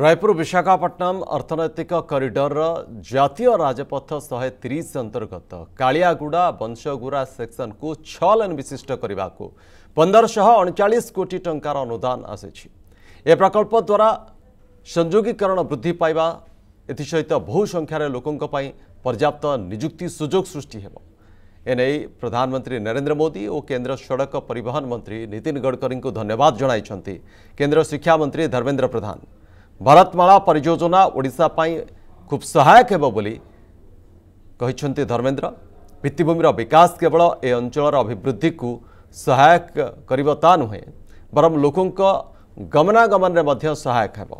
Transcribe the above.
રાયપુર વિશાખાપટ્ટનમ અર્થનૈતિક કરીડર જાતીય રાજપથ શહે ત્રીસ અંતર્ગત કાળિયાગુડા બંશગુરા સેક્શનકુ છ લેન વિશિષ્ટ કરવાકુ પંદરશ અણચાળીસ કોટી ટંકાર અનુદાન આસીଛି એ પ્રકલ્પ દ્વારા સંଯୋગીકરણ વૃદ્ધિ પાଇବା એથિસહિત બહુ સંખ્યારે લોકોଙ୍କ ପାଇଁ પર્યાપ્ત નિଯୁକ୍ତି સુଯୋଗ સૃષ્ટિ ହେବ એનેઈ પ્રધાનમંત્રી નરેન્દ્ર મોદી ઓ કેન્દ્ર સડક પરિવહન મંત્રી નીતિન ગડકરીଙ୍କୁ ધન્યવાદ જણાଇଛନ୍ତି કેନ୍ଦ୍ର ଶିକ୍ଷାମନ୍ତ୍ରୀ ଧର୍ମେନ୍ଦ୍ର ପ୍ରଧାନ ଭାରତମାଳା ପରିଯୋଜନା ଓଡ଼ିଶା ପାଇଁ ଖୁବ୍ ସହାୟକ ହେବ ବୋଲି କହିଛନ୍ତି ଧର୍ମେନ୍ଦ୍ର ଭିତ୍ତିଭୂମିର ବିକାଶ କେବଳ ଏ ଅଞ୍ଚଳର ଅଭିବୃଦ୍ଧିକୁ ସହାୟକ କରିବ ତା ନୁହେଁ ବରଂ ଲୋକଙ୍କ ଗମନାଗମନରେ ମଧ୍ୟ ସହାୟକ ହେବ